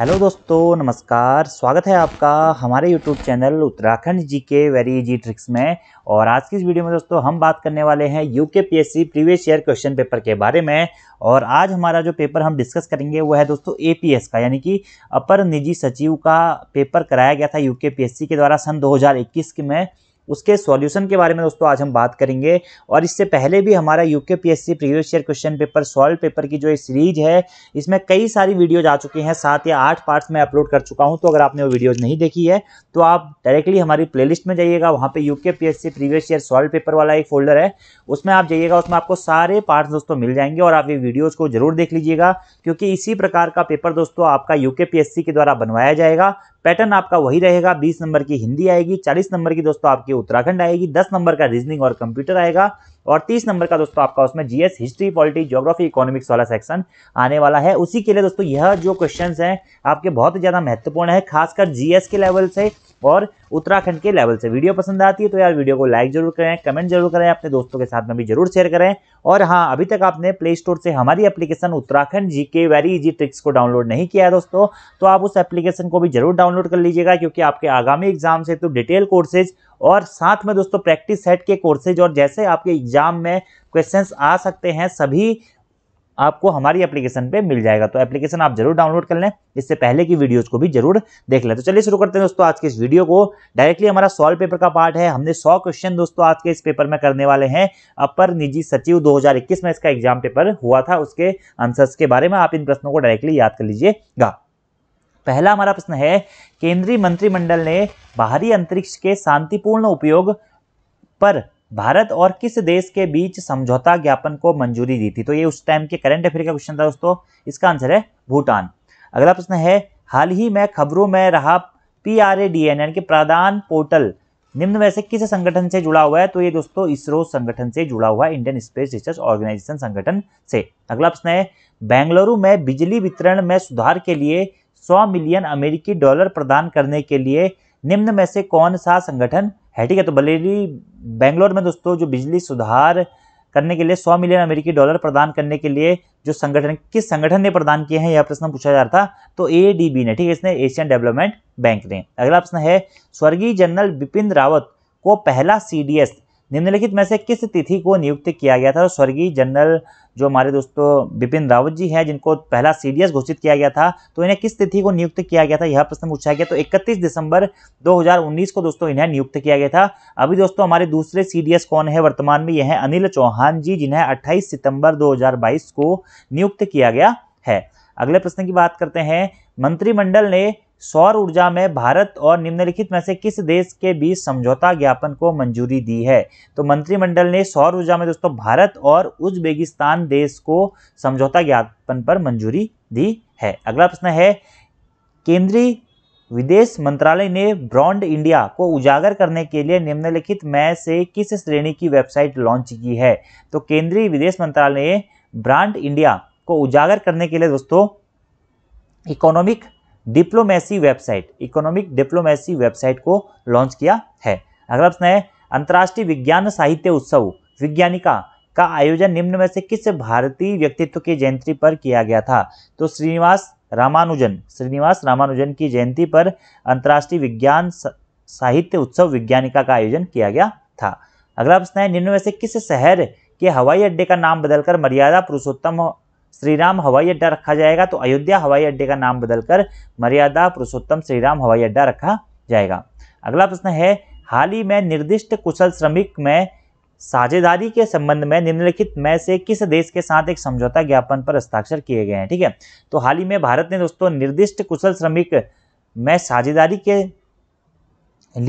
hello दोस्तों नमस्कार स्वागत है आपका हमारे YouTube channel Uttarakhand G K very easy tricks में और आज की इस वीडियो में दोस्तों हम बात करने वाले हैं U K P S C previous year question paper के बारे में और आज हमारा जो पेपर हम डिस्कस करेंगे वो है दोस्तों ए पी एस का यानी कि अपर निजी सचिव का पेपर कराया गया था यू के पी एस सी के द्वारा सन दो हज़ार इक्कीस में उसके सॉल्यूशन के बारे में दोस्तों आज हम बात करेंगे और इससे पहले भी हमारा UK PSC previous year question paper solve paper की जो ये सीरीज है इसमें कई सारी वीडियोज आ चुकी हैं सात या आठ पार्ट्स में अपलोड कर चुका हूँ तो अगर आपने वो वीडियोज नहीं देखी है तो आप डायरेक्टली हमारी प्ले में जाइएगा वहाँ पर UK P previous year solve paper वाला एक फोल्डर है उसमें आप जाइएगा उसमें आपको सारे पार्ट्स दोस्तों मिल जाएंगे और आप ये वीडियोज को जरूर देख लीजिएगा क्योंकि इसी प्रकार का पेपर दोस्तों आपका यूके पीएससी के द्वारा बनवाया जाएगा पैटर्न आपका वही रहेगा बीस नंबर की हिंदी आएगी चालीस नंबर की दोस्तों आपकी उत्तराखंड आएगी दस नंबर का रीजनिंग और कंप्यूटर आएगा और तीस नंबर का दोस्तों आपका उसमें GS history polity geography economics वाला सेक्शन आने वाला है उसी के लिए दोस्तों यह जो क्वेश्चन है आपके बहुत ज़्यादा महत्वपूर्ण है खासकर जीएस के लेवल से और उत्तराखंड के लेवल से वीडियो पसंद आती है तो यार वीडियो को लाइक जरूर करें कमेंट जरूर करें अपने दोस्तों के साथ में भी जरूर शेयर करें और हाँ अभी तक आपने प्ले स्टोर से हमारी application Uttarakhand G K very easy tricks को डाउनलोड नहीं किया है दोस्तों तो आप उस एप्लीकेशन को भी जरूर डाउनलोड कर लीजिएगा क्योंकि आपके आगामी एग्जाम से तो डिटेल कोर्सेज और साथ में दोस्तों प्रैक्टिस सेट के कोर्सेज और जैसे आपके एग्जाम में क्वेश्चंस आ सकते हैं सभी आपको हमारी एप्लीकेशन पे मिल जाएगा तो एप्लीकेशन आप जरूर डाउनलोड कर लें इससे पहले की वीडियोस को भी जरूर देख लें तो चलिए शुरू करते हैं दोस्तों आज के इस वीडियो को डायरेक्टली हमारा सॉल्व पेपर का पार्ट है हमने सौ क्वेश्चन दोस्तों आज के इस पेपर में करने वाले हैं अपर निजी सचिव दो में इसका एग्जाम पेपर हुआ था उसके आंसर्स के बारे में आप इन प्रश्नों को डायरेक्टली याद कर लीजिएगा पहला हमारा प्रश्न है केंद्रीय मंत्रिमंडल ने बाहरी अंतरिक्ष के शांतिपूर्ण उपयोग पर भारत और किस देश के बीच समझौता ज्ञापन को मंजूरी दी थी तो ये उस टाइम के करंट अफेयर का क्वेश्चन था दोस्तों इसका आंसर है भूटान अगला प्रश्न है हाल ही में खबरों में रहा P R A D N यानी कि प्रदान पोर्टल निम्न में से किस संगठन से जुड़ा हुआ है तो ये दोस्तों इसरो संगठन से जुड़ा हुआ है इंडियन स्पेस रिसर्च ऑर्गेनाइजेशन संगठन से अगला प्रश्न है बेंगलुरु में बिजली वितरण में सुधार के लिए 100 मिलियन अमेरिकी डॉलर प्रदान करने के लिए निम्न में से कौन सा संगठन है ठीक है तो बलेरी बेंगलोर में दोस्तों जो बिजली सुधार करने के लिए सौ मिलियन अमेरिकी डॉलर प्रदान करने के लिए जो संगठन किस संगठन ने प्रदान किए हैं यह प्रश्न पूछा जा रहा था तो ए ने ठीक है इसने एशियन डेवलपमेंट बैंक ने अगला प्रश्न है स्वर्गीय जनरल बिपिन रावत को पहला सी निम्नलिखित में से किस तिथि को नियुक्त किया गया था तो स्वर्गीय जनरल जो हमारे दोस्तों बिपिन रावत जी हैं जिनको पहला सीडीएस घोषित किया गया था तो इन्हें किस तिथि को नियुक्त किया गया था यह प्रश्न पूछा गया तो 31 दिसंबर 2019 को दोस्तों इन्हें नियुक्त किया गया था अभी दोस्तों हमारे दूसरे सीडीएस कौन है वर्तमान में यह है अनिल चौहान जी जिन्हें अट्ठाईस सितंबर दो को नियुक्त किया गया है अगले प्रश्न की बात करते हैं मंत्रिमंडल ने सौर ऊर्जा में भारत और निम्नलिखित में से किस देश के बीच समझौता ज्ञापन को मंजूरी दी है तो मंत्रिमंडल ने सौर ऊर्जा में दोस्तों भारत और उज्बेकिस्तान देश को समझौता ज्ञापन पर मंजूरी दी है अगला प्रश्न है केंद्रीय विदेश मंत्रालय ने ब्रॉन्ड इंडिया को उजागर करने के लिए निम्नलिखित में से किस श्रेणी की वेबसाइट लॉन्च की है तो केंद्रीय विदेश मंत्रालय ने ब्रांड इंडिया को उजागर करने के लिए दोस्तों economic diplomacy website economic diplomacy website को लॉन्च किया है अगला प्रश्न है अंतर्राष्ट्रीय विज्ञान साहित्य उत्सव विज्ञानिका का आयोजन निम्न में से किस भारतीय व्यक्तित्व की जयंती पर किया गया था तो श्रीनिवास रामानुजन श्रीनिवास रामानुजन की जयंती पर अंतर्राष्ट्रीय विज्ञान साहित्य उत्सव विज्ञानिका का आयोजन किया गया था अगला प्रश्न है निम्न में से किस शहर के हवाई अड्डे का नाम बदलकर मर्यादा पुरुषोत्तम श्री राम हवाई अड्डा रखा जाएगा तो अयोध्या हवाई अड्डे का नाम बदलकर मर्यादा पुरुषोत्तम श्री राम हवाई अड्डा रखा जाएगा अगला प्रश्न है हाल ही में निर्दिष्ट कुशल श्रमिक में साझेदारी के संबंध में निम्नलिखित में से किस देश के साथ एक समझौता ज्ञापन पर हस्ताक्षर किए गए हैं ठीक है तो हाल ही में भारत ने दोस्तों निर्दिष्ट कुशल श्रमिक में साझेदारी के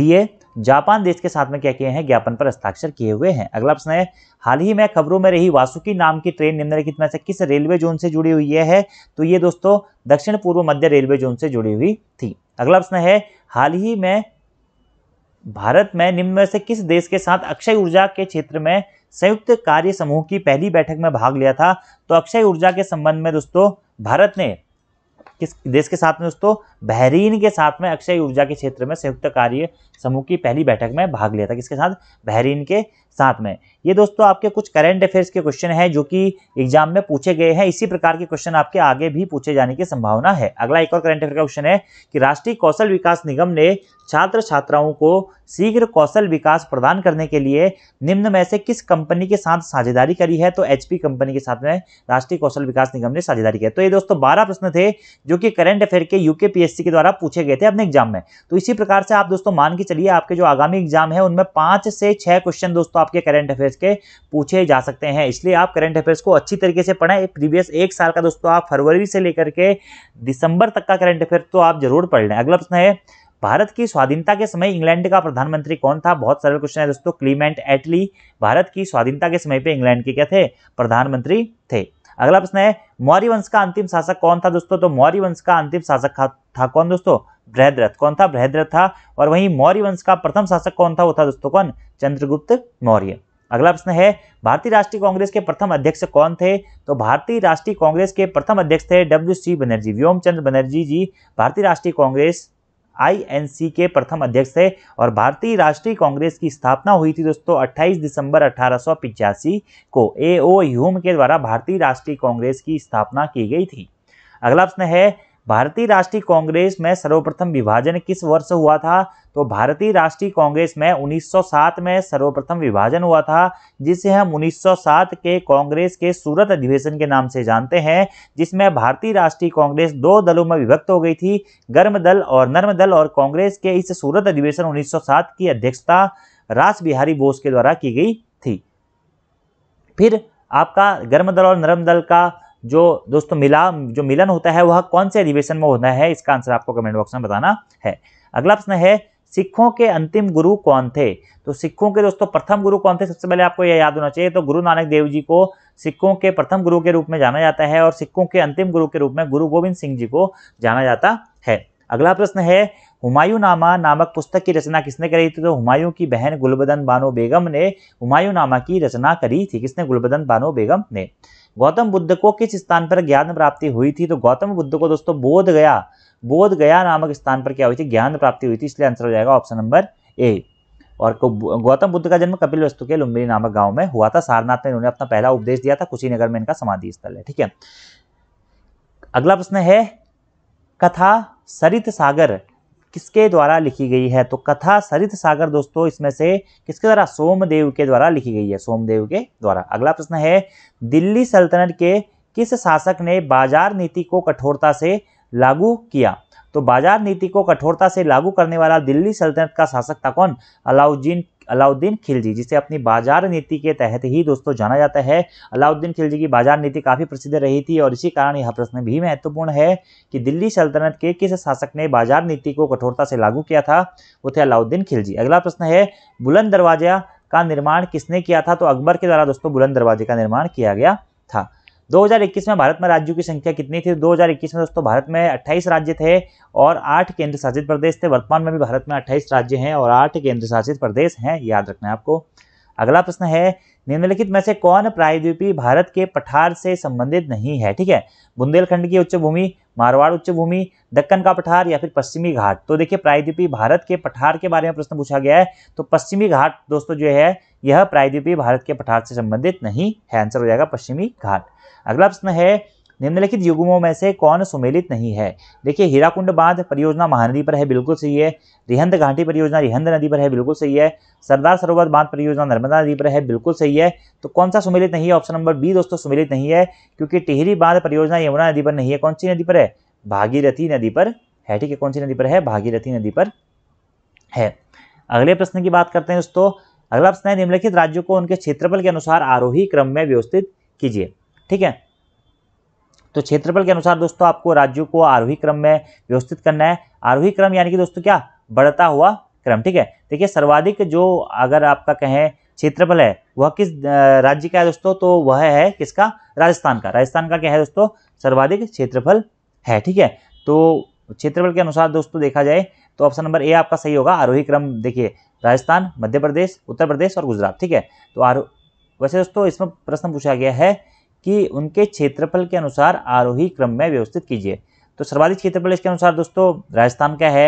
लिए जापान देश के साथ में क्या किए हैं ज्ञापन पर हस्ताक्षर किए हुए हैं अगला प्रश्न है हाल ही में खबरों में रही वासुकी नाम की ट्रेन निम्नलिखित में से किस रेलवे जोन से जुड़ी हुई है तो ये दोस्तों दक्षिण पूर्व मध्य रेलवे जोन से जुड़ी हुई थी अगला प्रश्न है हाल ही में भारत में निम्न में से किस देश के साथ अक्षय ऊर्जा के क्षेत्र में संयुक्त कार्य समूह की पहली बैठक में भाग लिया था तो अक्षय ऊर्जा के संबंध में दोस्तों भारत ने किस देश के साथ में दोस्तों बहरीन के साथ में अक्षय ऊर्जा के क्षेत्र में संयुक्त कार्य समूह की पहली बैठक में भाग लिया था किसके साथ बहरीन के साथ में ये दोस्तों आपके कुछ करेंट अफेयर्स के क्वेश्चन हैं जो कि एग्जाम में पूछे गए हैं इसी प्रकार के क्वेश्चन आपके आगे भी पूछे जाने की संभावना है अगला एक और करेंट अफेयर का क्वेश्चन है कि राष्ट्रीय कौशल विकास निगम ने छात्र छात्राओं को शीघ्र कौशल विकास प्रदान करने के लिए निम्न में से किस कंपनी के साथ साझेदारी करी है तो एचपी कंपनी के साथ में राष्ट्रीय कौशल विकास निगम ने साझेदारी की है तो ये दोस्तों बारह प्रश्न थे जो कि करंट अफेयर के यूके पीएससी के द्वारा पूछे गए थे अपने एग्जाम में तो इसी प्रकार से आप दोस्तों मान के चलिए आपके जो आगामी एग्जाम है उनमें पांच से छह क्वेश्चन दोस्तों आपके करंट अफेयर्स के पूछे जा सकते हैं इसलिए आप करंट अफेयर्स को अच्छी तरीके से पढ़ें प्रीवियस एक साल का दोस्तों आप फरवरी से लेकर के दिसंबर तक का करंट अफेयर तो आप जरूर पढ़ लें अगला प्रश्न है भारत की स्वाधीनता के समय इंग्लैंड का प्रधानमंत्री कौन था बहुत सरल क्वेश्चन है दोस्तों क्लीमेंट एटली भारत की स्वाधीनता के समय पे इंग्लैंड के क्या थे प्रधानमंत्री थे अगला प्रश्न है मौर्य वंश का अंतिम शासक कौन था दोस्तों तो मौर्य वंश का अंतिम शासक था कौन दोस्तों बृहद्रथ कौन था बृहद्रथ था और वहीं मौर्य वंश का प्रथम शासक कौन था वो था दोस्तों कौन चंद्रगुप्त मौर्य अगला प्रश्न है भारतीय राष्ट्रीय कांग्रेस के प्रथम अध्यक्ष कौन थे तो भारतीय राष्ट्रीय कांग्रेस के प्रथम अध्यक्ष थे डब्ल्यू सी बनर्जी व्योमचंद बनर्जी जी भारतीय राष्ट्रीय कांग्रेस आई के प्रथम अध्यक्ष थे और भारतीय राष्ट्रीय कांग्रेस की स्थापना हुई थी दोस्तों 28 दिसंबर अठारह को ए ओ ह्यूम के द्वारा भारतीय राष्ट्रीय कांग्रेस की स्थापना की गई थी अगला प्रश्न है भारतीय राष्ट्रीय कांग्रेस में सर्वप्रथम विभाजन किस वर्ष हुआ था तो भारतीय राष्ट्रीय कांग्रेस में 1907 में सर्वप्रथम विभाजन हुआ था जिसे हम 1907 के कांग्रेस के सूरत अधिवेशन के नाम से जानते हैं जिसमें भारतीय राष्ट्रीय कांग्रेस दो दलों में विभक्त हो गई थी गर्म दल और नर्म दल और कांग्रेस के इस सूरत अधिवेशन 1907 की अध्यक्षता रास बिहारी बोस के द्वारा की गई थी फिर आपका गर्म दल और नर्म दल का जो दोस्तों मिला जो मिलन होता है वह कौन से अधिवेशन में होना है इसका आंसर आपको कमेंट बॉक्स में बताना है अगला प्रश्न है सिखों के अंतिम गुरु कौन थे तो सिखों के दोस्तों प्रथम गुरु कौन थे सबसे पहले आपको यह याद होना चाहिए तो गुरु नानक देव जी को सिखों के प्रथम गुरु के रूप में जाना जाता है और सिखों के अंतिम गुरु के रूप में गुरु गोविंद सिंह जी को जाना जाता है अगला प्रश्न है हुमायूं नामा नामक पुस्तक की रचना किसने करी थी तो हुमायूं की बहन गुलबदन बानो बेगम ने हुमायूं नामा की रचना करी थी किसने गुलबदन बानो बेगम ने गौतम बुद्ध को किस स्थान पर ज्ञान प्राप्ति हुई थी तो गौतम बुद्ध को दोस्तों बोध गया बोध गया नामक स्थान पर क्या हुई थी ज्ञान प्राप्ति हुई थी इसलिए आंसर हो जाएगा ऑप्शन नंबर ए और गौतम बुद्ध का जन्म कपिल वस्तु के लुम्बिनी नामक गांव में हुआ था सारनाथ में इन्होंने अपना पहला उपदेश दिया था कुशीनगर में इनका समाधि स्थल है ठीक है अगला प्रश्न है कथा सरित सागर किसके द्वारा लिखी गई है तो कथा सरित सागर दोस्तों इसमें से किसके द्वारा सोमदेव के द्वारा लिखी गई है सोमदेव के द्वारा अगला प्रश्न है दिल्ली सल्तनत के किस शासक ने बाजार नीति को कठोरता से लागू किया तो बाजार नीति को कठोरता से लागू करने वाला दिल्ली सल्तनत का शासक था कौन अलाउद्दीन अलाउद्दीन खिलजी जिसे अपनी बाजार नीति के तहत ही दोस्तों जाना जाता है अलाउद्दीन खिलजी की बाजार नीति काफ़ी प्रसिद्ध रही थी और इसी कारण यह प्रश्न भी महत्वपूर्ण है कि दिल्ली सल्तनत के किस शासक ने बाजार नीति को कठोरता से लागू किया था वो थे अलाउद्दीन खिलजी अगला प्रश्न है बुलंद दरवाजा का निर्माण किसने किया था तो अकबर के द्वारा दोस्तों बुलंद दरवाजे का निर्माण किया गया था 2021 में भारत में राज्यों की संख्या कितनी थी 2021 में दोस्तों भारत में 28 राज्य थे और 8 केंद्र शासित प्रदेश थे वर्तमान में भी भारत में 28 राज्य हैं और 8 केंद्र शासित प्रदेश हैं याद रखना है आपको अगला प्रश्न है निम्नलिखित में से कौन प्रायद्वीपी भारत के पठार से संबंधित नहीं है ठीक है बुंदेलखंड की उच्च भूमि मारवाड़ उच्च भूमि दक्कन का पठार या फिर पश्चिमी घाट तो देखिए प्रायद्वीपी भारत के पठार के बारे में प्रश्न पूछा गया है तो पश्चिमी घाट दोस्तों जो है यह प्रायद्वीपी भारत के पठार से संबंधित नहीं है आंसर हो जाएगा पश्चिमी घाट अगला प्रश्न है निम्नलिखित युगमों में से कौन सुमेलित नहीं है देखिए हीराकुंड बांध परियोजना महानदी पर है बिल्कुल सही है रिहंद घाटी परियोजना रिहंद नदी पर है बिल्कुल सही है सरदार सरोवर बांध परियोजना नर्मदा नदी पर है बिल्कुल सही है तो कौन सा सुमेलित नहीं है ऑप्शन नंबर बी दोस्तों सुमेलित नहीं है क्योंकि टिहरी बांध परियोजना यमुना नदी पर नहीं है कौन सी नदी पर है भागीरथी नदी पर है ठीक है कौन सी नदी पर है भागीरथी नदी पर है अगले प्रश्न की बात करते हैं दोस्तों अगला प्रश्न है निम्नलिखित राज्यों को उनके क्षेत्रफल के अनुसार आरोही क्रम में व्यवस्थित कीजिए ठीक है तो क्षेत्रफल के अनुसार दोस्तों आपको राज्यों को आरोही क्रम में व्यवस्थित करना है आरोही क्रम यानी कि दोस्तों क्या बढ़ता हुआ क्रम ठीक है देखिए सर्वाधिक जो अगर आपका कहें क्षेत्रफल है वह किस राज्य का है दोस्तों तो वह है किसका राजस्थान का राजस्थान का क्या है दोस्तों सर्वाधिक क्षेत्रफल है ठीक है तो क्षेत्रफल के अनुसार दोस्तों देखा जाए तो ऑप्शन नंबर ए आपका सही होगा आरोही क्रम देखिए राजस्थान मध्य प्रदेश उत्तर प्रदेश और गुजरात ठीक है तो आरो वैसे दोस्तों इसमें प्रश्न पूछा गया है कि उनके क्षेत्रफल के अनुसार आरोही क्रम में व्यवस्थित कीजिए तो सर्वाधिक क्षेत्रफल इसके अनुसार दोस्तों राजस्थान का है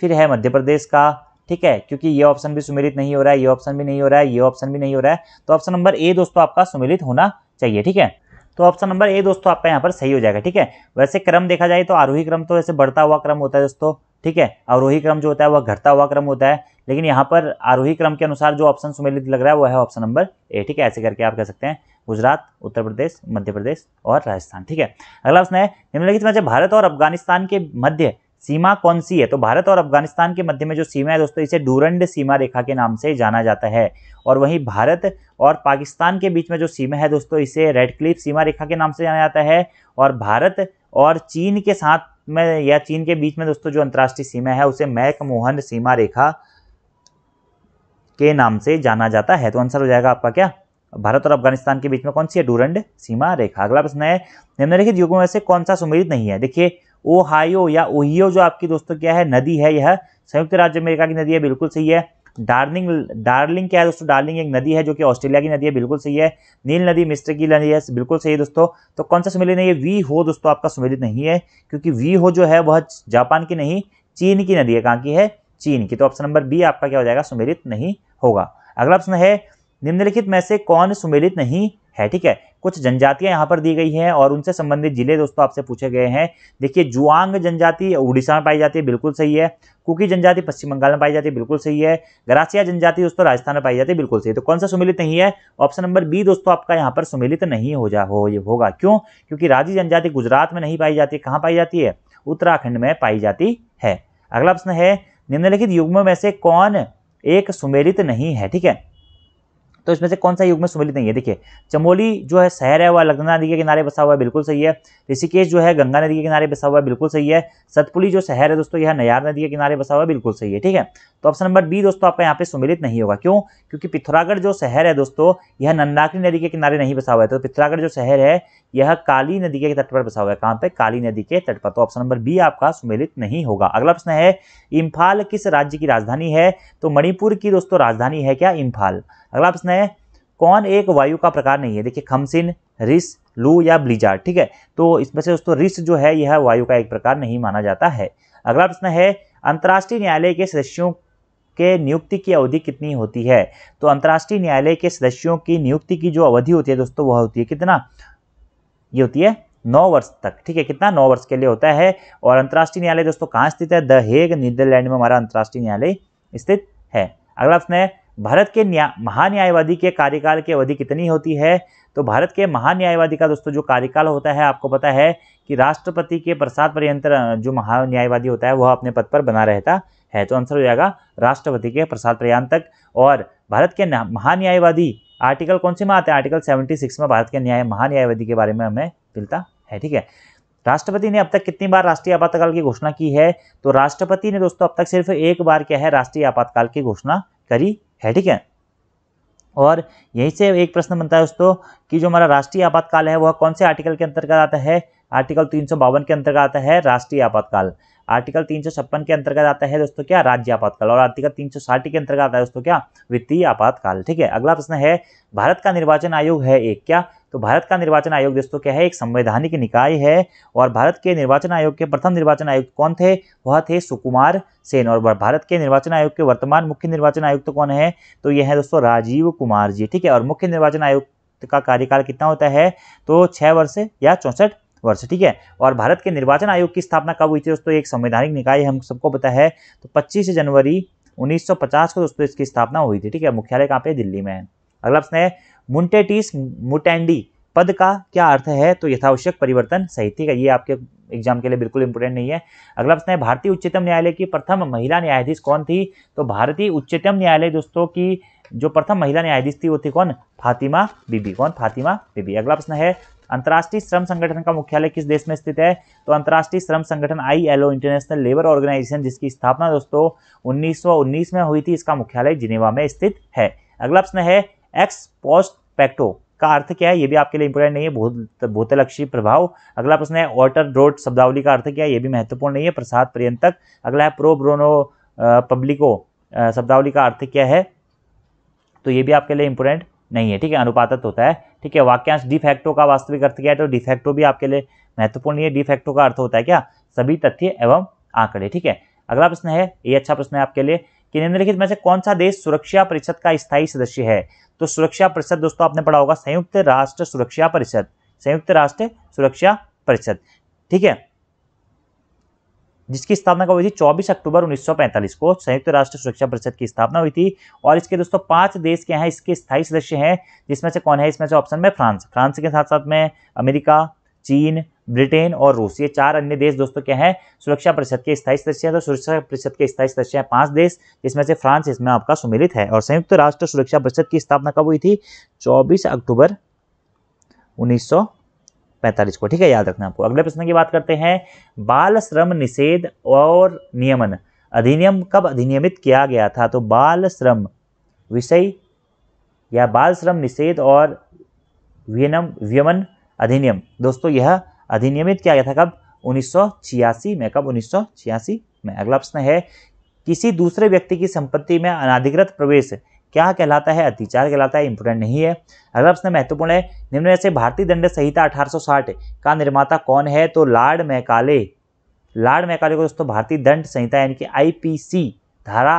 फिर है मध्य प्रदेश का ठीक है क्योंकि ये ऑप्शन भी सुमेलित नहीं हो रहा है ये ऑप्शन भी नहीं हो रहा है ये ऑप्शन भी नहीं हो रहा है तो ऑप्शन नंबर ए दोस्तों आपका सुमेलित होना चाहिए ठीक है तो ऑप्शन नंबर ए दोस्तों आपका यहाँ पर सही हो जाएगा ठीक है वैसे क्रम देखा जाए तो आरोही क्रम तो वैसे बढ़ता हुआ क्रम होता है दोस्तों ठीक है आरोही क्रम जो होता है वह घटता हुआ क्रम होता है लेकिन यहाँ पर आरोही क्रम के अनुसार जो ऑप्शन सुमेलित लग रहा है वह है ऑप्शन नंबर ए ठीक है ऐसे करके आप कह सकते हैं गुजरात उत्तर प्रदेश मध्य प्रदेश और राजस्थान ठीक है अगला प्रश्न है निम्नलिखित में भारत और अफगानिस्तान के मध्य सीमा कौन सी है तो भारत और अफगानिस्तान के मध्य में जो सीमा है दोस्तों इसे डूरंड सीमा रेखा के नाम से जाना जाता है और वहीं भारत और पाकिस्तान के बीच में जो सीमा है दोस्तों इसे रेड क्लिप सीमा रेखा के नाम से जाना जाता है और भारत और चीन के साथ में या चीन के बीच में दोस्तों जो अंतर्राष्ट्रीय सीमा है उसे मैक मोहन सीमा रेखा के नाम से जाना जाता है तो आंसर हो जाएगा आपका क्या भारत और अफगानिस्तान के बीच में कौन सी है डूरंड सीमा रेखा अगला प्रश्न है निम्नलिखित युगों में से कौन सा सुमेलित नहीं है देखिए ओहायो या ओहियो जो आपकी दोस्तों क्या है नदी है यह संयुक्त राज्य अमेरिका की नदी है बिल्कुल सही है डार्लिंग डार्लिंग क्या है दोस्तों डार्लिंग एक नदी है जो कि ऑस्ट्रेलिया की नदी है बिल्कुल सही है नील नदी मिस्र की नदी है बिल्कुल सही है दोस्तों तो कौन सा सुमेलित नहीं है वी हो दोस्तों आपका सुमेलित नहीं है क्योंकि वी हो जो है वह जापान की नहीं चीन की नदी है कहाँ की है चीन की तो ऑप्शन नंबर बी आपका क्या हो जाएगा सुमेलित नहीं होगा अगला ऑप्शन है निम्नलिखित में से कौन सुमेलित नहीं है ठीक है कुछ जनजातियां यहाँ पर दी गई हैं और उनसे संबंधित जिले दोस्तों आपसे पूछे गए हैं देखिए जुआंग जनजाति उड़ीसा में पाई जाती है बिल्कुल सही है कुकी जनजाति पश्चिम बंगाल में पाई जाती है बिल्कुल सही है गरासिया जनजाति दोस्तों राजस्थान में पाई जाती है बिल्कुल सही तो कौन सा सुमिलित नहीं है ऑप्शन नंबर बी दोस्तों आपका यहाँ पर सुमिलित नहीं हो जा होगा क्यों क्योंकि राजी जनजाति गुजरात में नहीं पाई जाती कहाँ पाई जाती है उत्तराखंड में पाई जाती है अगला प्रश्न है निम्नलिखित युग्म में से कौन एक सुमेलित नहीं है ठीक है तो इसमें से कौन सा युग में सुमिलित नहीं है देखिए चमोली जो है शहर है वह लगना नदी के किनारे बसा हुआ है बिल्कुल सही है ऋषिकेश जो है गंगा नदी के किनारे बसा हुआ है बिल्कुल सही है सतपुली जो शहर है दोस्तों यह नयार नदी के किनारे बसा हुआ है बिल्कुल सही है ठीक है तो ऑप्शन नंबर बी दोस्तों आपका यहाँ पे सुमिलित नहीं होगा क्यों क्योंकि पिथौरागढ़ जो शहर है दोस्तों यह नंदाकिनी नदी के किनारे नहीं बसा हुआ है तो पिथौरागढ़ जो शहर है यह काली नदी के तट पर बसा हुआ है कहाँ पे काली नदी के तट पर तो ऑप्शन नंबर बी आपका सुमिलित नहीं होगा अगला प्रश्न है इम्फाल किस राज्य की राजधानी है तो मणिपुर की दोस्तों राजधानी है क्या इम्फाल अगला प्रश्न है कौन एक वायु का प्रकार नहीं है देखिए खमसिन रिस लू या ब्लीजार ठीक है तो इसमें से दोस्तों रिस जो है यह वायु का एक प्रकार नहीं माना जाता है अगला प्रश्न है अंतर्राष्ट्रीय न्यायालय के सदस्यों के नियुक्ति की अवधि कितनी होती है तो अंतर्राष्ट्रीय न्यायालय के सदस्यों की नियुक्ति की जो अवधि होती है दोस्तों वह होती है कितना ये होती है नौ वर्ष तक ठीक है कितना नौ वर्ष के लिए होता है और अंतर्राष्ट्रीय न्यायालय दोस्तों कहाँ स्थित है द हेग नीदरलैंड में हमारा अंतर्राष्ट्रीय न्यायालय स्थित है अगला प्रश्न है भारत के न्या महान्यायवादी के कार्यकाल की अवधि कितनी होती है तो भारत के महान्यायवादी का दोस्तों जो कार्यकाल होता है आपको पता है कि राष्ट्रपति के प्रसाद पर्यंत जो महान्यायवादी होता है वह अपने पद पर बना रहता है तो आंसर हो जाएगा राष्ट्रपति के प्रसाद पर्यंत तक और भारत के महान्यायवादी आर्टिकल कौन से में आते हैं आर्टिकल 76 में भारत के न्याय महान्यायवादी के बारे में हमें मिलता है ठीक है राष्ट्रपति ने अब तक कितनी बार राष्ट्रीय आपातकाल की घोषणा की है तो राष्ट्रपति ने दोस्तों अब तक सिर्फ एक बार क्या है राष्ट्रीय आपातकाल की घोषणा करी है ठीक है और यहीं से एक प्रश्न बनता है दोस्तों कि जो हमारा राष्ट्रीय आपातकाल है वह कौन से आर्टिकल के अंतर्गत आता है आर्टिकल तीन के अंतर्गत आता है राष्ट्रीय आपातकाल आर्टिकल तीन के अंतर्गत आता है दोस्तों क्या राज्य आपातकाल और आर्टिकल तीन के अंतर्गत आता है दोस्तों क्या वित्तीय आपातकाल ठीक है अगला प्रश्न है भारत का निर्वाचन आयोग है एक क्या तो भारत का निर्वाचन आयोग दोस्तों क्या है एक संवैधानिक निकाय है और भारत के निर्वाचन आयोग के प्रथम निर्वाचन आयुक्त कौन थे वह थे सुकुमार सेन और भारत के निर्वाचन आयोग के वर्तमान मुख्य निर्वाचन आयुक्त तो कौन है तो यह है दोस्तों राजीव कुमार जी ठीक है और मुख्य निर्वाचन आयुक्त का कार्यकाल कितना होता है तो छः वर्ष या चौंसठ वर्ष ठीक है और भारत के निर्वाचन आयोग की स्थापना कब हुई थी दोस्तों एक संवैधानिक निकाय हम सबको पता है तो पच्चीस जनवरी 1950 को दोस्तों इसकी स्थापना हुई थी ठीक है मुख्यालय कहाँ पे दिल्ली में है अगला प्रश्न है मुंटेटिस मुटेंडी पद का क्या अर्थ है तो यथावश्यक परिवर्तन सही ठीक है ये आपके एग्जाम के लिए बिल्कुल इंपोर्टेंट नहीं है अगला प्रश्न है भारतीय उच्चतम न्यायालय की प्रथम महिला न्यायाधीश कौन थी तो भारतीय उच्चतम न्यायालय दोस्तों की जो प्रथम महिला न्यायाधीश थी वो थी कौन फातिमा बीबी कौन फातिमा बीबी अगला प्रश्न है अंतर्राष्ट्रीय श्रम संगठन का मुख्यालय किस देश में स्थित है तो अंतर्राष्ट्रीय श्रम संगठन आई इंटरनेशनल लेबर ऑर्गेनाइजेशन जिसकी स्थापना दोस्तों उन्नीस में हुई थी इसका मुख्यालय जिनेवा में स्थित है अगला प्रश्न है एक्स पोस्ट पैक्टो का अर्थ क्या है ये भी आपके लिए इंपोर्टेंट नहीं है बहुत भूतलक्षी प्रभाव अगला प्रश्न है ऑटर ड्रोट शब्दावली का अर्थ क्या है ये भी महत्वपूर्ण नहीं है प्रसाद पर्यंतक अगला है प्रो ब्रोनो पब्लिको शब्दावली का अर्थ क्या है तो ये भी आपके लिए इंपोर्टेंट नहीं है ठीक है अनुपातत होता है ठीक है वाक्यांश डिफेक्टो का वास्तविक अर्थ क्या है तो डिफेक्टो भी आपके लिए महत्वपूर्ण है डिफेक्टो का अर्थ होता है क्या सभी तथ्य एवं आंकड़े ठीक है अगला प्रश्न है ये अच्छा प्रश्न है आपके लिए कि निम्नलिखित में से कौन सा देश सुरक्षा परिषद का स्थायी सदस्य है तो सुरक्षा परिषद दोस्तों आपने पढ़ा होगा संयुक्त राष्ट्र सुरक्षा परिषद संयुक्त राष्ट्र सुरक्षा परिषद ठीक है जिसकी स्थापना कब हुई थी 24 अक्टूबर 1945 को संयुक्त राष्ट्र सुरक्षा परिषद की स्थापना हुई थी और इसके दोस्तों पांच देश क्या हैं इसके स्थायी सदस्य हैं जिसमें से कौन है इसमें से ऑप्शन में फ्रांस फ्रांस के साथ साथ में अमेरिका चीन ब्रिटेन और रूस ये चार अन्य देश दोस्तों क्या हैं सुरक्षा परिषद के स्थायी सदस्य हैं तो सुरक्षा परिषद के स्थायी सदस्य हैं पांच देश जिसमें से फ्रांस इसमें आपका सुमिलित है और संयुक्त राष्ट्र सुरक्षा परिषद की स्थापना कब हुई थी 24 अक्टूबर उन्नीस पैंतालीस को ठीक है याद रखना आपको अगले प्रश्न की बात करते हैं बाल श्रम निषेध और नियमन अधिनियम कब अधिनियमित किया गया था तो बाल श्रम विषय या बाल श्रम निषेध और वियनम व्यमन अधिनियम दोस्तों यह अधिनियमित किया गया था कब उन्नीस में कब उन्नीस में अगला प्रश्न है किसी दूसरे व्यक्ति की संपत्ति में अनाधिकृत प्रवेश क्या कहलाता है अतिचार कहलाता है इंपोर्टेंट नहीं है अगला प्रश्न महत्वपूर्ण है निम्न में से भारतीय दंड संहिता 1860 का निर्माता कौन है तो लॉर्ड मैकाले लॉर्ड मैकाले को दोस्तों भारतीय दंड संहिता यानी कि आईपीसी धारा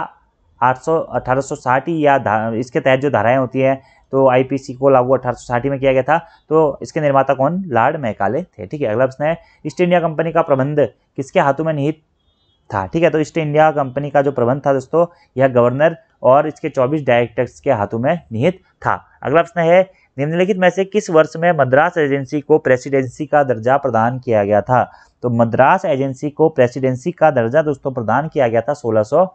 800 1860 या इसके तहत जो धाराएं होती है तो आईपीसी को लागू 1860 में किया गया था तो इसके निर्माता कौन लॉर्ड मैकाले थे ठीक है अगला प्रश्न है ईस्ट इंडिया कंपनी का प्रबंध किसके हाथों में निहित था ठीक है तो ईस्ट इंडिया कंपनी का जो प्रबंध था दोस्तों यह गवर्नर और इसके 24 डायरेक्टर्स के हाथों में निहित था अगला प्रश्न है निम्नलिखित में से किस वर्ष में मद्रास एजेंसी को प्रेसिडेंसी का दर्जा प्रदान किया गया था तो मद्रास एजेंसी को प्रेसिडेंसी का दर्जा दोस्तों प्रदान किया गया था सोलह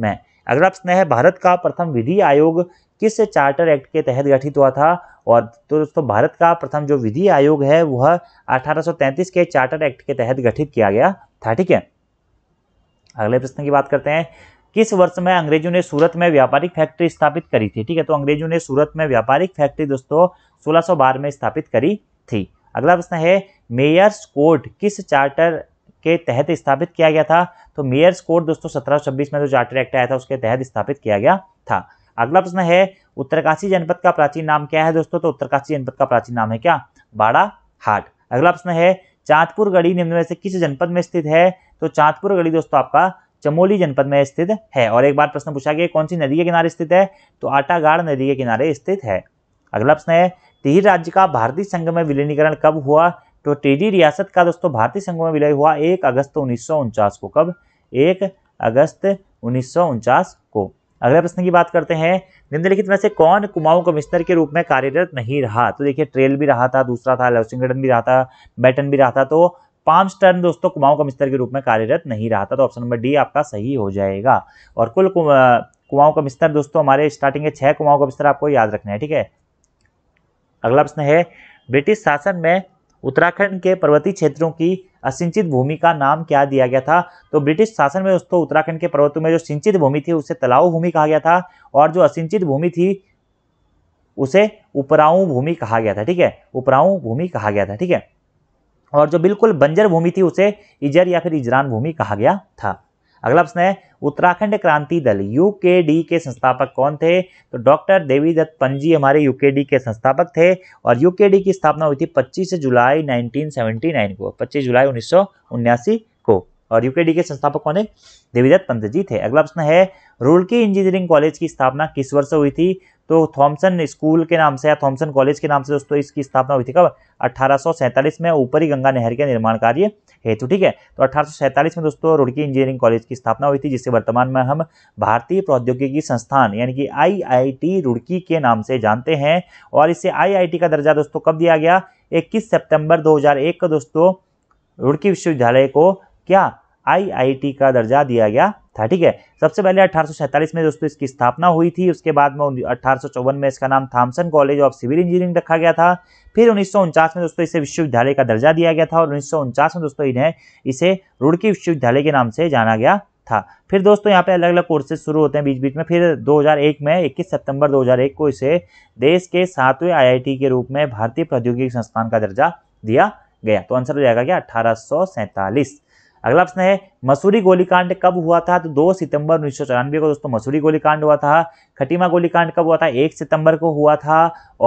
में अगला प्रश्न है भारत का प्रथम विधि आयोग किस चार्टर एक्ट के तहत गठित हुआ था और तो दोस्तों भारत का प्रथम जो विधि आयोग है वह 1833 के चार्टर एक्ट के तहत गठित किया गया था ठीक है अगले प्रश्न की बात करते हैं किस वर्ष में अंग्रेजों ने सूरत में व्यापारिक फैक्ट्री स्थापित करी थी ठीक है तो अंग्रेजों ने सूरत में व्यापारिक फैक्ट्री दोस्तों सोलह में स्थापित करी थी अगला प्रश्न है मेयर्स कोर्ट किस चार्टर के तहत स्थापित किया गया था तो मेयर्स कोर्ट दोस्तों सत्रह में जो चार्टर एक्ट आया था उसके तहत स्थापित किया गया था अगला प्रश्न है उत्तरकाशी जनपद का प्राचीन नाम क्या है दोस्तों तो उत्तरकाशी जनपद का प्राचीन नाम है क्या बाड़ा हाट अगला प्रश्न है चांदपुर गढ़ी निम्न में से किस जनपद में स्थित है तो चांदपुर गढ़ी दोस्तों आपका चमोली जनपद में स्थित है और एक बार प्रश्न पूछा गया कौन सी नदी के किनारे स्थित है तो आटागाड़ नदी के किनारे स्थित है अगला प्रश्न है तिहिर राज्य का भारतीय संघ में विलीनीकरण कब हुआ तो टेडी रियासत का दोस्तों भारतीय संघ में विलय हुआ एक अगस्त उन्नीस को कब एक अगस्त उन्नीस को अगले प्रश्न की बात करते हैं निम्नलिखित में से कौन कुमाऊं कमिश्नर के रूप में कार्यरत नहीं रहा तो देखिए ट्रेल भी रहा था दूसरा था लवसिंगटन भी रहा था बैटन भी रहा था तो पाम स्टर्न दोस्तों कुमाऊं का मिस्तर के रूप में कार्यरत नहीं रहा था तो ऑप्शन नंबर डी आपका सही हो जाएगा और कुल कुमाऊं मिस्तर दोस्तों हमारे स्टार्टिंग के छः कुमाऊं मिस्तर आपको याद रखना है ठीक है अगला प्रश्न है ब्रिटिश शासन में उत्तराखंड के पर्वतीय क्षेत्रों की असिंचित भूमि का नाम क्या दिया गया था तो ब्रिटिश शासन में दोस्तों उत्तराखंड के पर्वतों में जो सिंचित भूमि थी उसे तलाऊ भूमि कहा गया था और जो असिंचित भूमि थी उसे उपराऊ भूमि कहा गया था ठीक है उपराऊ भूमि कहा गया था ठीक है और जो बिल्कुल बंजर भूमि थी उसे इजर या फिर इजरान भूमि कहा गया था अगला प्रश्न है उत्तराखंड क्रांति दल यूकेडी के संस्थापक कौन थे तो डॉक्टर देवी दत्त पंजी हमारे यूकेडी के संस्थापक थे और यूकेडी की स्थापना हुई थी 25 जुलाई 1979 को 25 जुलाई उन्नीस को और यूकेडी के संस्थापक कौन है देवीदत्त पंत जी थे अगला प्रश्न है रुड़की इंजीनियरिंग कॉलेज की स्थापना किस वर्ष हुई थी तो थॉमसन स्कूल के नाम से या थॉमसन कॉलेज के नाम से दोस्तों इसकी स्थापना हुई थी कब अठारह में ऊपरी गंगा नहर के निर्माण कार्य हेतु ठीक है तो अठारह में दोस्तों रुड़की इंजीनियरिंग कॉलेज की स्थापना हुई थी जिसे वर्तमान में हम भारतीय प्रौद्योगिकी संस्थान यानी कि आईआईटी रुड़की के नाम से जानते हैं और इसे आईआईटी का दर्जा दोस्तों कब दिया गया 21 सितंबर 2001 को दोस्तों रुड़की विश्वविद्यालय को क्या आईआईटी का दर्जा दिया गया था ठीक है सबसे पहले अठारह में दोस्तों इसकी स्थापना हुई थी उसके बाद में अठारह में इसका नाम Thomson college of civil engineering रखा गया था फिर उन्नीस में दोस्तों इसे विश्वविद्यालय का दर्जा दिया गया था और उन्नीस में दोस्तों इन्हें इसे रुड़की विश्वविद्यालय के नाम से जाना गया था फिर दोस्तों यहाँ पे अलग अलग कोर्सेज शुरू होते हैं बीच बीच में फिर 2001 में 21 सितंबर 2001 को इसे देश के सातवें आईआईटी के रूप में भारतीय प्रौद्योगिकी संस्थान का दर्जा दिया गया तो आंसर हो जाएगा क्या अठारह अगला प्रश्न है मसूरी गोलीकांड कब हुआ था तो दो सितंबर उन्नीस को दोस्तों मसूरी गोलीकांड हुआ था खटीमा गोलीकांड कब हुआ था एक सितंबर को हुआ था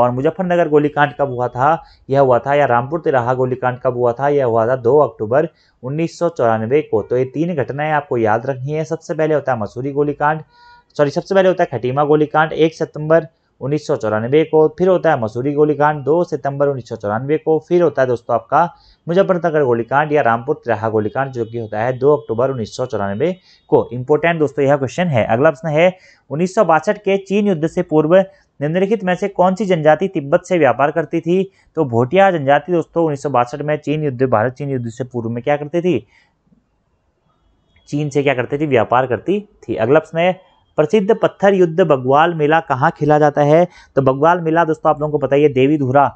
और मुजफ्फरनगर गोलीकांड कब हुआ था यह हुआ था या रामपुर तिराहा गोलीकांड कब हुआ था यह हुआ था दो अक्टूबर उन्नीस को तो ये तीन घटनाएं आपको याद रखनी है सबसे पहले होता है मसूरी गोलीकांड सॉरी सबसे पहले होता है खटीमा गोलीकांड एक सितंबर उन्नीस को फिर होता है मसूरी गोलीकांड दो सितंबर उन्नीस को फिर होता है दोस्तों आपका मुजफ्फरनगर गोलीकांड या रामपुर रहा गोलीकांड जो कि होता है दो अक्टूबर उन्नीस को इंपोर्टेंट दोस्तों यह क्वेश्चन है अगला प्रश्न है उन्नीस के चीन युद्ध से पूर्व निम्नलिखित में से कौन सी जनजाति तिब्बत से व्यापार करती थी तो भोटिया जनजाति दोस्तों उन्नीस में चीन युद्ध भारत चीन युद्ध से पूर्व में क्या करती थी चीन से क्या करती थी व्यापार करती थी अगला प्रश्न है प्रसिद्ध पत्थर युद्ध बगवाल मेला कहाँ खेला जाता है तो बगवाल मेला दोस्तों आप लोगों को बताइए देवी धुरा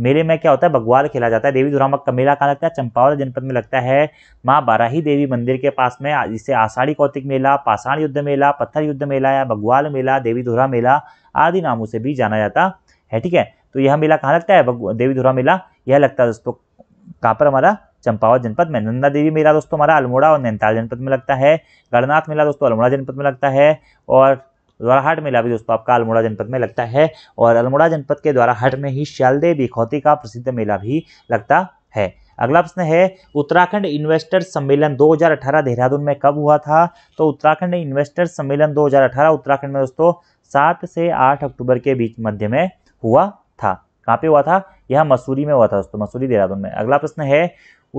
मेले में क्या होता है भगवाल खेला जाता है देवी दुरामक का मेला कहाँ लगता है चंपावत जनपद में लगता है माँ बाराही देवी मंदिर के पास में जिसे आषाढ़ी कौतिक मेला पाषाण युद्ध मेला पत्थर युद्ध मेला या भगवाल मेला देवी धुरा मेला आदि नामों से भी जाना जाता है ठीक है तो यह मेला कहाँ लगता है देवी धुरा मेला यह लगता है दोस्तों कहाँ पर हमारा चंपावत जनपद में नंदा देवी मेला दोस्तों हमारा अल्मोड़ा और नैनीताल जनपद में लगता है गणनाथ मेला दोस्तों अल्मोड़ा जनपद में लगता है और द्वाराहाट मेला भी दोस्तों आपका अल्मोड़ा जनपद में लगता है और अल्मोड़ा जनपद के द्वाराहाट में ही श्यालदेव बिखौती का प्रसिद्ध मेला भी लगता है अगला प्रश्न है उत्तराखंड इन्वेस्टर सम्मेलन 2018 देहरादून में कब हुआ था तो उत्तराखंड इन्वेस्टर सम्मेलन 2018 उत्तराखंड में दोस्तों सात से आठ अक्टूबर के बीच मध्य में हुआ था कहाँ पे हुआ था यह मसूरी में हुआ था दोस्तों मसूरी देहरादून में अगला प्रश्न है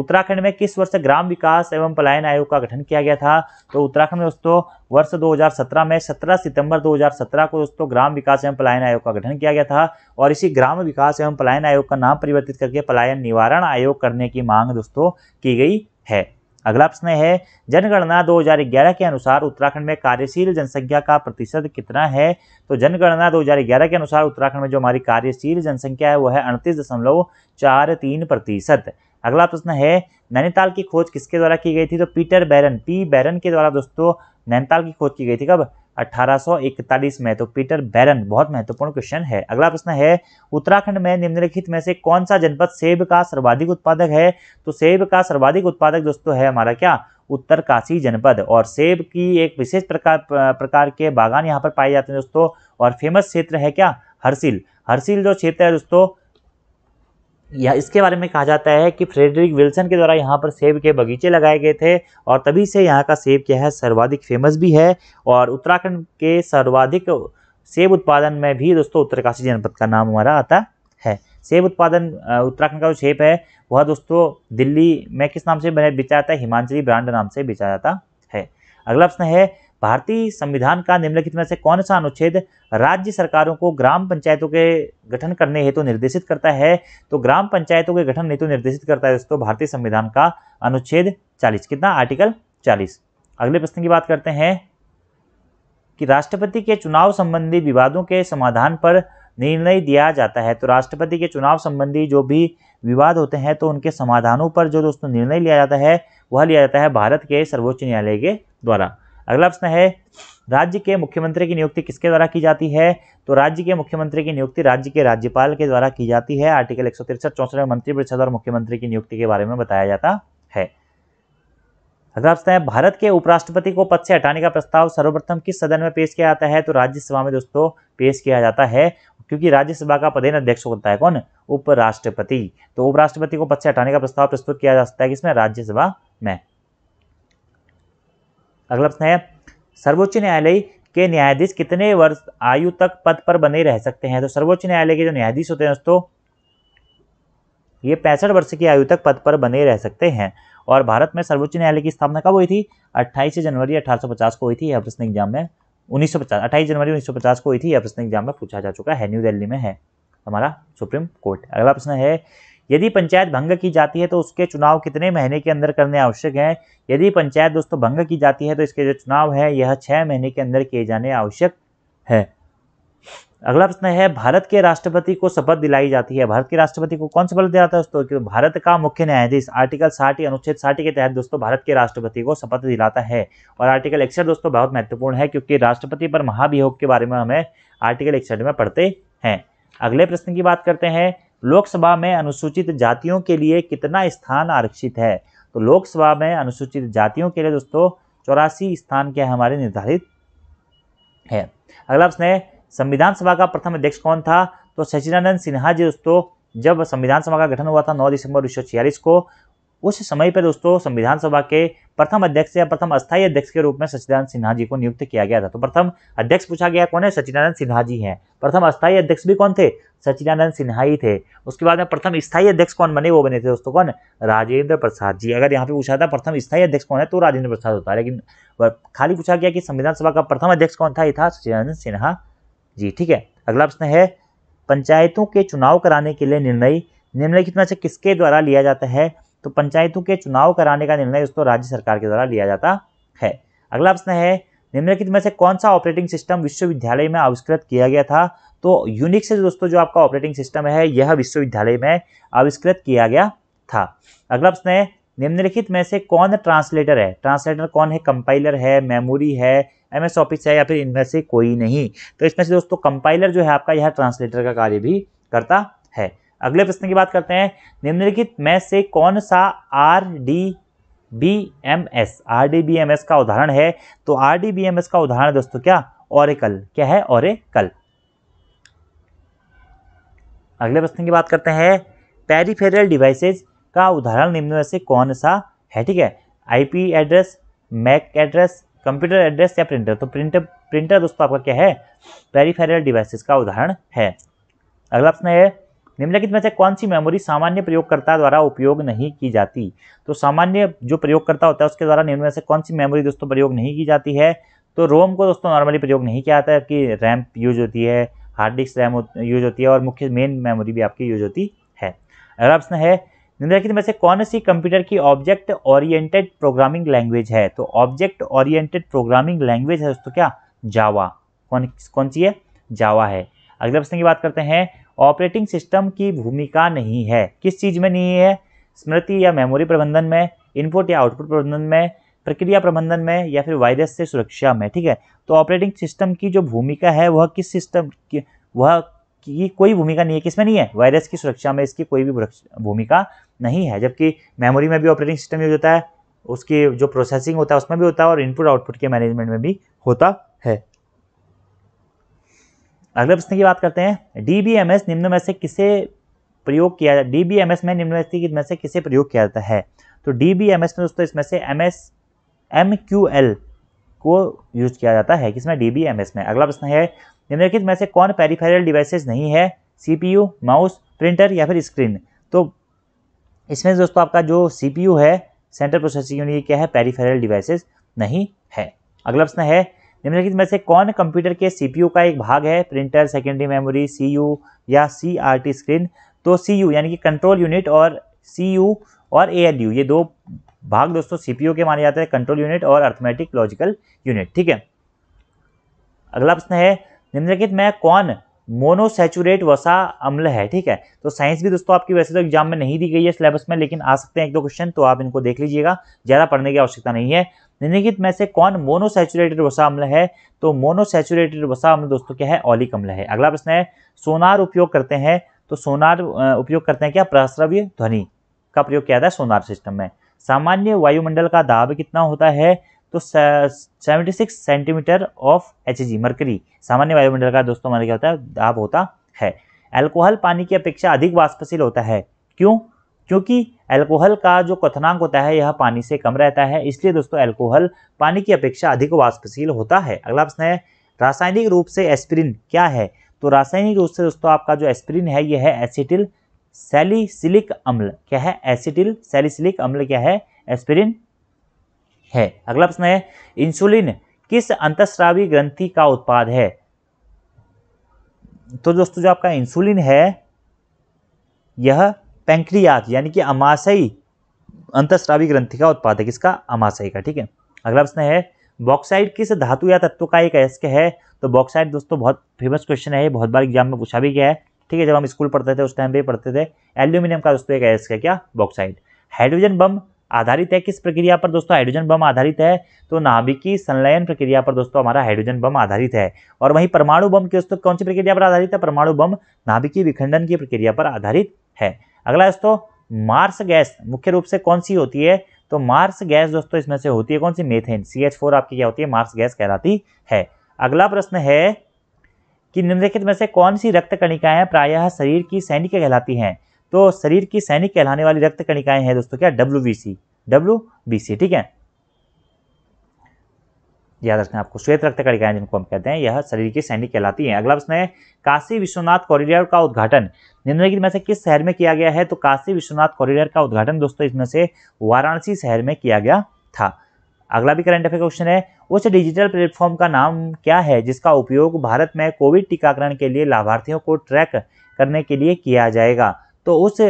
उत्तराखंड में किस वर्ष ग्राम विकास एवं पलायन आयोग का गठन किया गया था तो उत्तराखंड में दोस्तों वर्ष 2017 में 17 सितंबर 2017 को दोस्तों ग्राम विकास एवं पलायन आयोग का गठन किया गया था और इसी ग्राम विकास एवं पलायन आयोग का नाम परिवर्तित करके पलायन निवारण आयोग करने की मांग दोस्तों की गई है अगला प्रश्न है जनगणना 2011 के अनुसार उत्तराखंड में कार्यशील जनसंख्या का प्रतिशत कितना है तो जनगणना 2011 के अनुसार उत्तराखंड में जो हमारी कार्यशील जनसंख्या है वह है अड़तीस दशमलव चार तीन प्रतिशत अगला प्रश्न है नैनीताल की खोज किसके द्वारा की गई थी तो पीटर बैरन पी बैरन के द्वारा दोस्तों नैनीताल की खोज की गई थी कब 1841 में तो पीटर बैरन बहुत महत्वपूर्ण क्वेश्चन है अगला प्रश्न है उत्तराखंड में निम्नलिखित में से कौन सा जनपद सेब का सर्वाधिक उत्पादक है तो सेब का सर्वाधिक उत्पादक दोस्तों है हमारा क्या उत्तरकाशी जनपद और सेब की एक विशेष प्रकार प्रकार के बागान यहाँ पर पाए जाते हैं दोस्तों और फेमस क्षेत्र है क्या हरसिल हरसिल जो क्षेत्र है दोस्तों यह इसके बारे में कहा जाता है कि फ्रेडरिक विल्सन के द्वारा यहाँ पर सेब के बगीचे लगाए गए थे और तभी से यहाँ का सेब क्या है सर्वाधिक फेमस भी है और उत्तराखंड के सर्वाधिक सेब उत्पादन में भी दोस्तों उत्तरकाशी जनपद का नाम हमारा आता है सेब उत्पादन उत्तराखंड का जो सेब है वह दोस्तों दिल्ली में किस नाम से बेचा जाता है हिमाचली ब्रांड नाम से बेचा जाता है अगला प्रश्न है भारतीय संविधान का निम्नलिखित में से कौन सा अनुच्छेद राज्य सरकारों को ग्राम पंचायतों के गठन करने हेतु तो निर्देशित करता है तो ग्राम पंचायतों के गठन हेतु तो निर्देशित करता है दोस्तों भारतीय संविधान का अनुच्छेद चालीस कितना आर्टिकल चालीस अगले प्रश्न की बात करते हैं कि राष्ट्रपति के चुनाव संबंधी विवादों के समाधान पर निर्णय दिया जाता है तो राष्ट्रपति के चुनाव संबंधी जो भी विवाद होते हैं तो उनके समाधानों पर जो दोस्तों निर्णय लिया जाता है वह लिया जाता है भारत के सर्वोच्च न्यायालय के द्वारा अगला प्रश्न है राज्य के मुख्यमंत्री की नियुक्ति किसके द्वारा की जाती है तो राज्य के मुख्यमंत्री की नियुक्ति राज्य के राज्यपाल के द्वारा की जाती है आर्टिकल एक सौ तिरसठ चौसठ में मंत्रिपरिषद और मुख्यमंत्री की नियुक्ति के बारे में बताया जाता है अगला प्रश्न है भारत के उपराष्ट्रपति को पद से हटाने का प्रस्ताव सर्वप्रथम किस सदन में पेश किया जाता है तो राज्यसभा में दोस्तों पेश किया जाता है क्योंकि राज्यसभा का पदेन अध्यक्ष होता है कौन उपराष्ट्रपति तो उपराष्ट्रपति को पद से हटाने का प्रस्ताव प्रस्तुत किया जा सकता है किसमें राज्यसभा में अगला प्रश्न है सर्वोच्च न्यायालय के न्यायाधीश कितने वर्ष आयु तक पद पर बने रह सकते हैं तो सर्वोच्च न्यायालय के जो न्यायाधीश होते हैं दोस्तों ये पैंसठ वर्ष की आयु तक पद पर बने रह सकते हैं और भारत में सर्वोच्च न्यायालय की स्थापना कब हुई थी 28 जनवरी 1850 को हुई थी यह प्रश्न एग्जाम में 1950 28 जनवरी 1950 को हुई थी यह प्रश्न एग्जाम में पूछा जा चुका है न्यू दिल्ली में है हमारा सुप्रीम कोर्ट अगला प्रश्न है यदि पंचायत भंग की जाती है तो उसके चुनाव कितने महीने के अंदर करने आवश्यक हैं यदि पंचायत दोस्तों भंग की जाती है तो इसके जो चुनाव है यह छः महीने के अंदर किए जाने आवश्यक है अगला प्रश्न है भारत के राष्ट्रपति को शपथ दिलाई जाती है भारत के राष्ट्रपति को कौन शपथ दिलाता है दोस्तों भारत का मुख्य न्यायाधीश आर्टिकल साठ अनुच्छेद साठ के तहत दोस्तों भारत के राष्ट्रपति को शपथ दिलाता है और आर्टिकल इकसठ दोस्तों बहुत महत्वपूर्ण है क्योंकि राष्ट्रपति पर महाभियोग के बारे में हमें आर्टिकल इकसठ में पढ़ते हैं अगले प्रश्न की बात करते हैं लोकसभा में अनुसूचित जातियों के लिए कितना स्थान आरक्षित है तो लोकसभा में अनुसूचित जातियों के लिए दोस्तों चौरासी स्थान के हमारे निर्धारित है अगला प्रश्न है संविधान सभा का प्रथम अध्यक्ष कौन था तो सचिदानंद सिन्हा जी दोस्तों जब संविधान सभा का गठन हुआ था 9 दिसंबर उन्नीस को उस समय पर दोस्तों संविधान सभा के प्रथम अध्यक्ष या प्रथम अस्थायी अध्यक्ष के रूप में सचिदानंद सिन्हा जी को नियुक्त किया गया था तो प्रथम अध्यक्ष पूछा गया कौन है सचिदानंद सिन्हा जी हैं प्रथम अस्थायी अध्यक्ष भी कौन थे सचिदानंद सिन्हा ही थे उसके बाद में प्रथम स्थायी अध्यक्ष कौन बने वो बने थे दोस्तों कौन राजेंद्र प्रसाद जी अगर यहाँ पे पूछा था प्रथम स्थायी अध्यक्ष कौन है तो राजेंद्र प्रसाद होता है लेकिन खाली पूछा गया कि संविधान सभा का प्रथम अध्यक्ष कौन था ये था सचिदानंद सिन्हा जी ठीक है अगला प्रश्न है पंचायतों के चुनाव कराने के लिए निर्णय निम्नलिखित में से किसके द्वारा लिया जाता है तो पंचायतों के चुनाव कराने का निर्णय दोस्तों राज्य सरकार के द्वारा लिया जाता है अगला प्रश्न है निम्नलिखित में से कौन सा ऑपरेटिंग सिस्टम विश्वविद्यालय में आविष्कृत किया गया था तो यूनिक से दोस्तों जो आपका ऑपरेटिंग सिस्टम है यह विश्वविद्यालय में आविष्कृत किया गया था अगला प्रश्न है निम्नलिखित में से कौन ट्रांसलेटर है ट्रांसलेटर कौन है कंपाइलर है मेमोरी है एम एस ऑफिस है या फिर इनमें से कोई नहीं तो इसमें से दोस्तों कंपाइलर जो है आपका यह ट्रांसलेटर का कार्य भी करता है अगले प्रश्न की बात करते हैं निम्नलिखित में से कौन सा R D B M S R D B M S का उदाहरण है तो R D B M S का उदाहरण दोस्तों क्या कल क्या है कल अगले प्रश्न की बात करते हैं पेरीफेरल डिवाइसेज का उदाहरण निम्न में से कौन सा है ठीक है IP address Mac address computer address या प्रिंटर तो प्रिंटर प्रिंटर दोस्तों आपका क्या है पेरीफेरियल डिवाइसेज का उदाहरण है अगला प्रश्न है निम्नलिखित में से कौन सी मेमोरी सामान्य प्रयोगकर्ता द्वारा उपयोग नहीं की जाती तो सामान्य जो प्रयोगकर्ता होता है उसके द्वारा निम्न में से कौन सी मेमोरी दोस्तों प्रयोग नहीं की जाती है तो रोम को दोस्तों नॉर्मली प्रयोग नहीं किया जाता है कि रैम यूज होती है हार्ड डिस्क रैम यूज होती है और मुख्य मेन मेमोरी भी आपकी यूज होती है अगला प्रश्न है निम्नलिखित में से कौन सी कंप्यूटर की ऑब्जेक्ट ओरिएंटेड प्रोग्रामिंग लैंग्वेज है तो ऑब्जेक्ट ओरिएंटेड प्रोग्रामिंग लैंग्वेज है दोस्तों क्या जावा कौन कौन सी है जावा है अगले प्रश्न की बात करते हैं ऑपरेटिंग सिस्टम की भूमिका नहीं है किस चीज़ में नहीं है स्मृति या मेमोरी प्रबंधन में इनपुट या आउटपुट प्रबंधन में प्रक्रिया प्रबंधन में या फिर वायरस से सुरक्षा में ठीक है तो ऑपरेटिंग सिस्टम की जो भूमिका है वह किस सिस्टम की वह की कोई भूमिका नहीं है किसमें नहीं है वायरस की सुरक्षा में इसकी कोई भी भूमिका नहीं है जबकि मेमोरी में भी ऑपरेटिंग सिस्टम यूज होता है उसकी जो प्रोसेसिंग होता है उसमें भी होता है और इनपुट आउटपुट के मैनेजमेंट में भी होता है अगले प्रश्न की बात करते हैं डीबीएमएस निम्न में से किसे प्रयोग किया जाता है डीबीएमएस में निम्न में से किसे प्रयोग किया जाता है तो डीबीएमएस में दोस्तों इसमें से M S M Q L को यूज किया जाता है किसमें डीबीएमएस में अगला प्रश्न है निम्नलिखित में से कौन पेरीफेरल डिवाइसेज नहीं है सीपीयू माउस प्रिंटर या फिर स्क्रीन तो इसमें दोस्तों आपका जो सीपीयू है सेंट्रल प्रोसेसिंग यूनिट क्या है पेरीफेरल डिवाइसेज नहीं है अगला प्रश्न है निम्नलिखित में से कौन कंप्यूटर के सीपीयू का एक भाग है प्रिंटर सेकेंडरी मेमोरी सीयू या सीआरटी स्क्रीन तो सीयू यानी कि कंट्रोल यूनिट और सीयू और एएलयू ये दो भाग दोस्तों सीपीयू के माने जाते हैं कंट्रोल यूनिट और अर्थमेटिक लॉजिकल यूनिट ठीक है अगला प्रश्न है निम्नलिखित में कौन मोनोसेचुरेट वसा अम्ल है ठीक है तो साइंस भी दोस्तों आपकी वैसे तो एग्जाम में नहीं दी गई है सिलेबस में लेकिन आ सकते हैं एक दो क्वेश्चन तो आप इनको देख लीजिएगा ज़्यादा पढ़ने की आवश्यकता नहीं है निम्नलिखित में से कौन मोनोसेचुरेटेड वसा अम्ल है तो मोनोसेचुरेटेड वसा अम्ल दोस्तों क्या है ऑलिक अम्ल है अगला प्रश्न है सोनार उपयोग करते हैं तो सोनार उपयोग करते हैं क्या प्रश्रव्य ध्वनि का प्रयोग किया जाता है सोनार सिस्टम में सामान्य वायुमंडल का दाब कितना होता है तो seventy six centimetre of H G mercury सामान्य वायुमंडल का दोस्तों हमारे क्या होता है दाब होता है अल्कोहल पानी की अपेक्षा अधिक वाष्पशील होता है क्यों क्योंकि अल्कोहल का जो कथनांक होता है यह पानी से कम रहता है इसलिए दोस्तों अल्कोहल पानी की अपेक्षा अधिक वाष्पशील होता है अगला प्रश्न है रासायनिक रूप से एस्प्रिन क्या है तो रासायनिक रूप से दोस्तों आपका जो एस्प्रिन है यह है एसिटिल सैलिसिलिक अम्ल क्या है एसिटिल सैलिसिलिक अम्ल क्या है एस्प्रिन है अगला प्रश्न है इंसुलिन किस अंतस्रावी ग्रंथि का उत्पाद है तो दोस्तों जो आपका इंसुलिन है यह पेंक्रियाज यानी कि अमाशयी अंतस्रावी ग्रंथि का उत्पादक इसका अमाशयी का ठीक है अगला प्रश्न है बॉक्साइड किस धातु या तत्व का एक एस्क है तो बॉक्साइड दोस्तों बहुत फेमस क्वेश्चन है बहुत बार एग्जाम में पूछा भी गया है ठीक है जब हम स्कूल पढ़ते थे उस टाइम भी पढ़ते थे एल्यूमिनियम का दोस्तों एक अयस्क है क्या बॉक्साइड हाइड्रोजन बम आधारित है किस प्रक्रिया पर दोस्तों हाइड्रोजन बम आधारित है तो नाभिकी संलयन प्रक्रिया पर दोस्तों हमारा हाइड्रोजन बम आधारित है और वहीं परमाणु बम की दोस्तों कौन सी प्रक्रिया पर आधारित है परमाणु बम नाभिकीय विखंडन की प्रक्रिया पर आधारित है अगला दोस्तों मार्स गैस मुख्य रूप से कौन सी होती है तो मार्स गैस दोस्तों इसमें से होती है कौन सी मेथेन सी एच फोर आपकी क्या होती है मार्स गैस कहलाती है अगला प्रश्न है कि निम्नलिखित में से कौन सी रक्त कणिकाएं प्रायः शरीर की सैनिक कहलाती हैं तो शरीर की सैनिक कहलाने वाली रक्त कणिकाएं हैं दोस्तों क्या W B C W B C ठीक है याद रखना आपको श्वेत रक्त कणिकाएं जिनको हम कहते हैं यह शरीर की सैनिक कहलाती है अगला प्रश्न है काशी विश्वनाथ कॉरिडोर का उद्घाटन निम्नलिखित में से किस शहर में किया गया है तो काशी विश्वनाथ कॉरिडोर का उद्घाटन दोस्तों इसमें से वाराणसी शहर में किया गया था अगला भी करंट अफेयर क्वेश्चन है उस डिजिटल प्लेटफॉर्म का नाम क्या है जिसका उपयोग भारत में कोविड टीकाकरण के लिए लाभार्थियों को ट्रैक करने के लिए किया जाएगा तो उस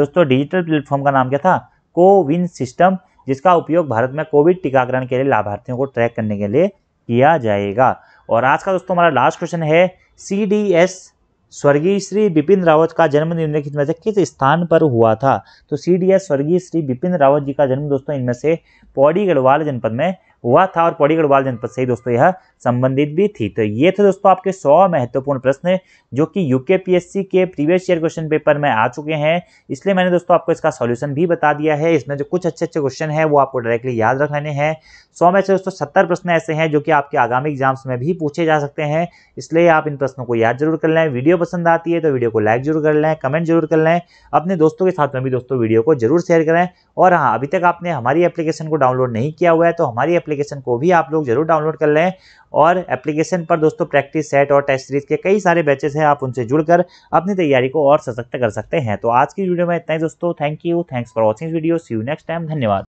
दोस्तों डिजिटल प्लेटफॉर्म का नाम क्या था कोविन सिस्टम जिसका उपयोग भारत में कोविड टीकाकरण के लिए लाभार्थियों को ट्रैक करने के लिए किया जाएगा और आज का दोस्तों हमारा लास्ट क्वेश्चन है सी डी एस स्वर्गीय श्री बिपिन रावत का जन्म निम्नलिखित में से किस स्थान पर हुआ था तो सी डी एस स्वर्गीय श्री बिपिन रावत जी का जन्म दोस्तों इनमें से पौड़ी गढ़वाल जनपद में हुआ था और पौड़ी गढ़वाल जनपद से ही दोस्तों यह संबंधित भी थी तो ये थे दोस्तों आपके सौ महत्वपूर्ण प्रश्न जो कि यूके यूकेपीएससी के प्रीवियस ईयर क्वेश्चन पेपर में आ चुके हैं इसलिए मैंने दोस्तों आपको इसका सॉल्यूशन भी बता दिया है इसमें जो कुछ अच्छे अच्छे क्वेश्चन है वो आपको डायरेक्टली याद रखने हैं सौ में से दोस्तों सत्तर प्रश्न ऐसे हैं जो कि आपके आगामी एग्जाम्स में भी पूछे जा सकते हैं इसलिए आप इन प्रश्नों को याद जरूर कर लें वीडियो पसंद आती है तो वीडियो को लाइक जरूर कर लें कमेंट जरूर कर लें अपने दोस्तों के साथ में भी दोस्तों वीडियो को जरूर शेयर करें और हाँ अभी तक आपने हमारी एप्लीकेशन को डाउनलोड नहीं किया हुआ है तो हमारी एप्लीकेशन को भी आप लोग जरूर डाउनलोड कर लें और एप्लीकेशन पर दोस्तों प्रैक्टिस सेट और टेस्ट सीरीज के कई सारे बैचेस हैं आप उनसे जुड़कर अपनी तैयारी को और सशक्त कर सकते हैं तो आज की वीडियो में इतना ही दोस्तों thank you thanks for watching video see you next time धन्यवाद